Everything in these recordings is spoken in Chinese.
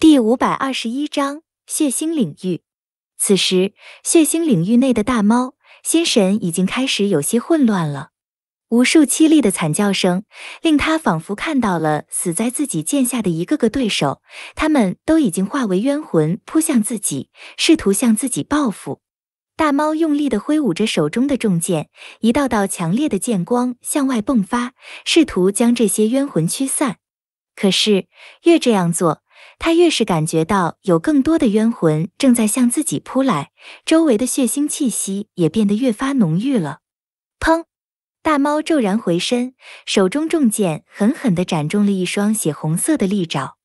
第五百二十一章血腥领域。此时，血腥领域内的大猫心神已经开始有些混乱了。无数凄厉的惨叫声，令他仿佛看到了死在自己剑下的一个个对手，他们都已经化为冤魂扑向自己，试图向自己报复。大猫用力的挥舞着手中的重剑，一道道强烈的剑光向外迸发，试图将这些冤魂驱散。可是，越这样做。他越是感觉到有更多的冤魂正在向自己扑来，周围的血腥气息也变得越发浓郁了。砰！大猫骤然回身，手中重剑狠狠地斩中了一双血红色的利爪。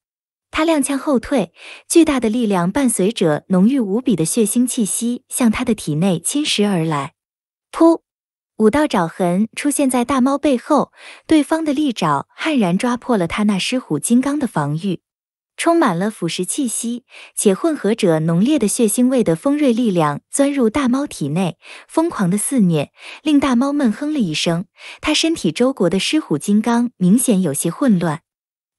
他踉跄后退，巨大的力量伴随着浓郁无比的血腥气息向他的体内侵蚀而来。噗！五道爪痕出现在大猫背后，对方的利爪悍然抓破了他那狮虎金刚的防御。充满了腐蚀气息，且混合着浓烈的血腥味的锋锐力量钻入大猫体内，疯狂的肆虐，令大猫闷哼了一声。他身体周国的狮虎金刚明显有些混乱。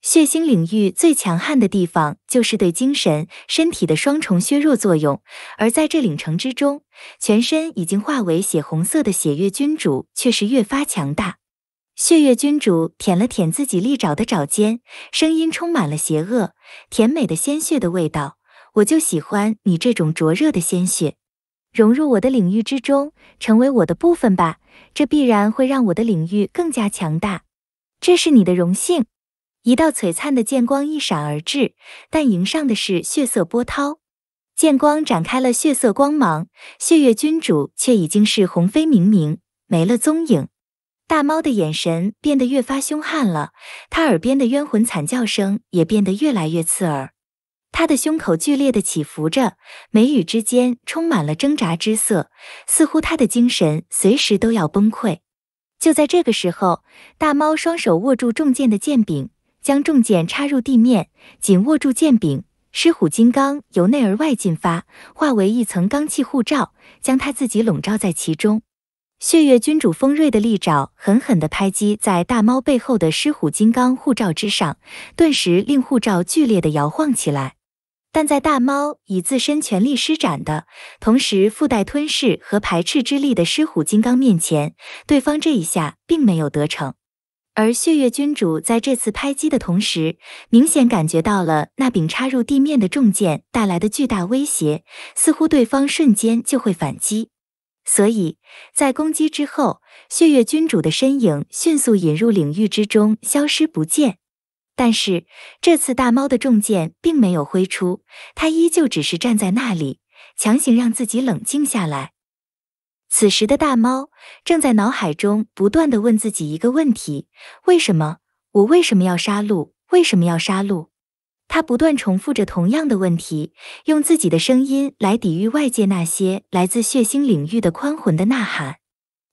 血腥领域最强悍的地方，就是对精神、身体的双重削弱作用。而在这领城之中，全身已经化为血红色的血月君主，却是越发强大。血月君主舔了舔自己利爪的爪尖，声音充满了邪恶、甜美的鲜血的味道。我就喜欢你这种灼热的鲜血，融入我的领域之中，成为我的部分吧。这必然会让我的领域更加强大，这是你的荣幸。一道璀璨的剑光一闪而至，但迎上的是血色波涛。剑光展开了血色光芒，血月君主却已经是鸿飞明明，没了踪影。大猫的眼神变得越发凶悍了，它耳边的冤魂惨叫声也变得越来越刺耳。它的胸口剧烈的起伏着，眉宇之间充满了挣扎之色，似乎他的精神随时都要崩溃。就在这个时候，大猫双手握住重剑的剑柄，将重剑插入地面，紧握住剑柄，狮虎金刚由内而外进发，化为一层罡气护罩，将它自己笼罩在其中。血月君主锋锐的利爪狠狠地拍击在大猫背后的狮虎金刚护罩之上，顿时令护罩剧烈地摇晃起来。但在大猫以自身全力施展的同时，附带吞噬和排斥之力的狮虎金刚面前，对方这一下并没有得逞。而血月君主在这次拍击的同时，明显感觉到了那柄插入地面的重剑带来的巨大威胁，似乎对方瞬间就会反击。所以在攻击之后，血月君主的身影迅速引入领域之中，消失不见。但是这次大猫的重剑并没有挥出，它依旧只是站在那里，强行让自己冷静下来。此时的大猫正在脑海中不断的问自己一个问题：为什么我为什么要杀戮？为什么要杀戮？他不断重复着同样的问题，用自己的声音来抵御外界那些来自血腥领域的宽魂的呐喊。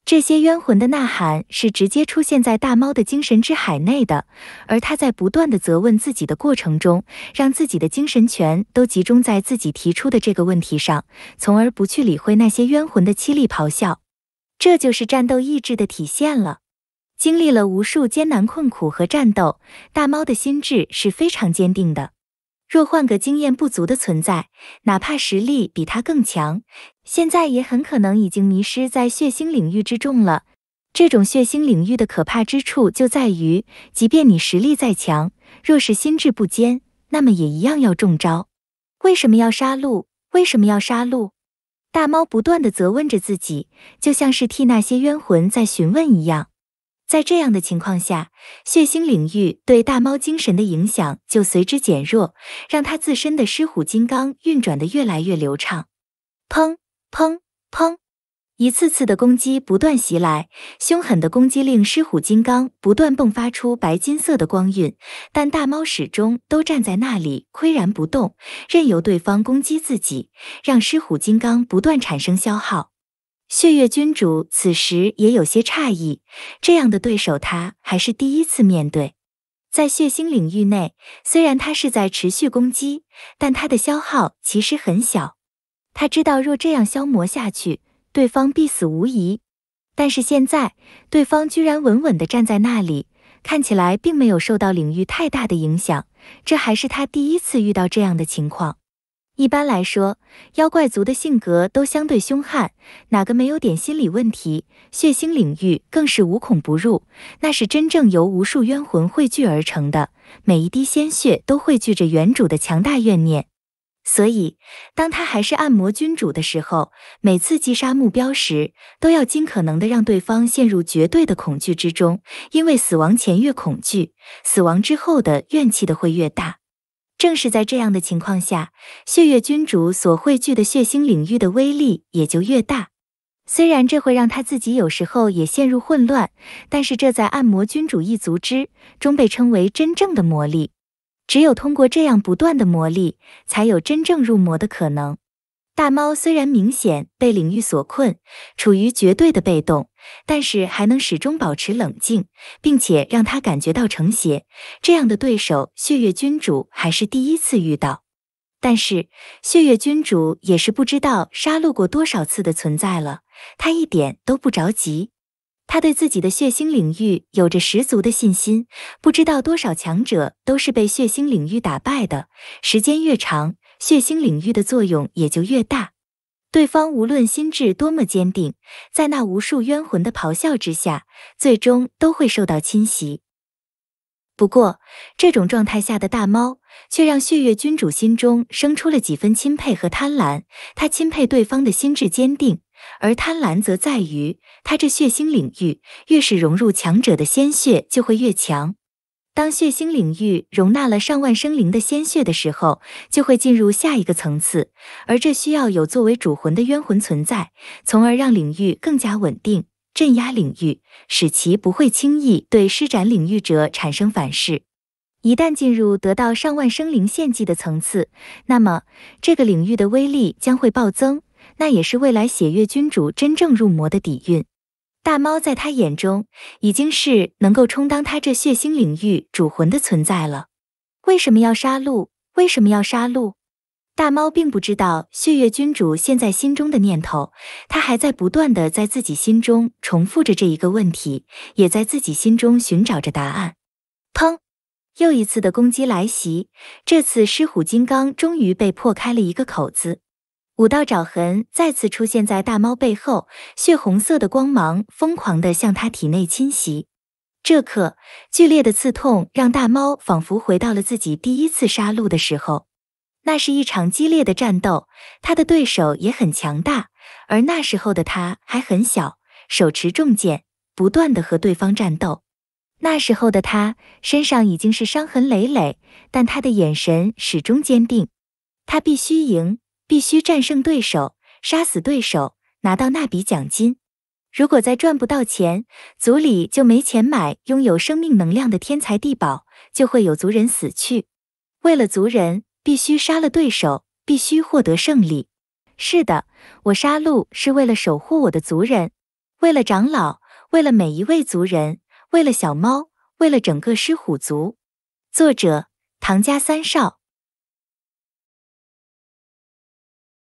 这些冤魂的呐喊是直接出现在大猫的精神之海内的，而他在不断的责问自己的过程中，让自己的精神全都集中在自己提出的这个问题上，从而不去理会那些冤魂的凄厉咆哮。这就是战斗意志的体现了。经历了无数艰难困苦和战斗，大猫的心智是非常坚定的。若换个经验不足的存在，哪怕实力比它更强，现在也很可能已经迷失在血腥领域之中了。这种血腥领域的可怕之处就在于，即便你实力再强，若是心智不坚，那么也一样要中招。为什么要杀戮？为什么要杀戮？大猫不断地责问着自己，就像是替那些冤魂在询问一样。在这样的情况下，血腥领域对大猫精神的影响就随之减弱，让它自身的狮虎金刚运转的越来越流畅。砰砰砰，一次次的攻击不断袭来，凶狠的攻击令狮虎金刚不断迸发出白金色的光晕，但大猫始终都站在那里岿然不动，任由对方攻击自己，让狮虎金刚不断产生消耗。血月君主此时也有些诧异，这样的对手他还是第一次面对。在血腥领域内，虽然他是在持续攻击，但他的消耗其实很小。他知道若这样消磨下去，对方必死无疑。但是现在，对方居然稳稳地站在那里，看起来并没有受到领域太大的影响。这还是他第一次遇到这样的情况。一般来说，妖怪族的性格都相对凶悍，哪个没有点心理问题？血腥领域更是无孔不入，那是真正由无数冤魂汇聚而成的，每一滴鲜血都汇聚着原主的强大怨念。所以，当他还是暗魔君主的时候，每次击杀目标时，都要尽可能的让对方陷入绝对的恐惧之中，因为死亡前越恐惧，死亡之后的怨气的会越大。正是在这样的情况下，血月君主所汇聚的血腥领域的威力也就越大。虽然这会让他自己有时候也陷入混乱，但是这在暗魔君主一族之中被称为真正的魔力。只有通过这样不断的魔力，才有真正入魔的可能。大猫虽然明显被领域所困，处于绝对的被动，但是还能始终保持冷静，并且让他感觉到成胁。这样的对手，血月君主还是第一次遇到。但是血月君主也是不知道杀戮过多少次的存在了，他一点都不着急。他对自己的血腥领域有着十足的信心，不知道多少强者都是被血腥领域打败的。时间越长。血腥领域的作用也就越大，对方无论心智多么坚定，在那无数冤魂的咆哮之下，最终都会受到侵袭。不过，这种状态下的大猫却让血月君主心中生出了几分钦佩和贪婪。他钦佩对方的心智坚定，而贪婪则在于他这血腥领域越是融入强者的鲜血，就会越强。当血腥领域容纳了上万生灵的鲜血的时候，就会进入下一个层次，而这需要有作为主魂的冤魂存在，从而让领域更加稳定，镇压领域，使其不会轻易对施展领域者产生反噬。一旦进入得到上万生灵献祭的层次，那么这个领域的威力将会暴增，那也是未来血月君主真正入魔的底蕴。大猫在他眼中已经是能够充当他这血腥领域主魂的存在了，为什么要杀戮？为什么要杀戮？大猫并不知道血月君主现在心中的念头，他还在不断的在自己心中重复着这一个问题，也在自己心中寻找着答案。砰！又一次的攻击来袭，这次狮虎金刚终于被破开了一个口子。五道爪痕再次出现在大猫背后，血红色的光芒疯狂地向它体内侵袭。这刻剧烈的刺痛让大猫仿佛回到了自己第一次杀戮的时候。那是一场激烈的战斗，他的对手也很强大，而那时候的他还很小，手持重剑，不断地和对方战斗。那时候的他身上已经是伤痕累累，但他的眼神始终坚定，他必须赢。必须战胜对手，杀死对手，拿到那笔奖金。如果再赚不到钱，族里就没钱买拥有生命能量的天才地宝，就会有族人死去。为了族人，必须杀了对手，必须获得胜利。是的，我杀戮是为了守护我的族人，为了长老，为了每一位族人，为了小猫，为了整个狮虎族。作者：唐家三少。